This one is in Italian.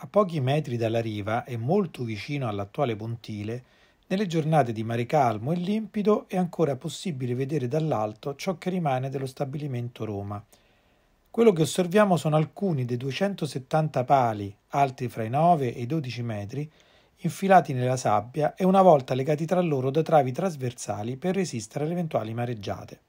A pochi metri dalla riva e molto vicino all'attuale pontile, nelle giornate di mare calmo e limpido è ancora possibile vedere dall'alto ciò che rimane dello stabilimento Roma. Quello che osserviamo sono alcuni dei 270 pali, alti fra i 9 e i 12 metri, infilati nella sabbia e una volta legati tra loro da travi trasversali per resistere alle eventuali mareggiate.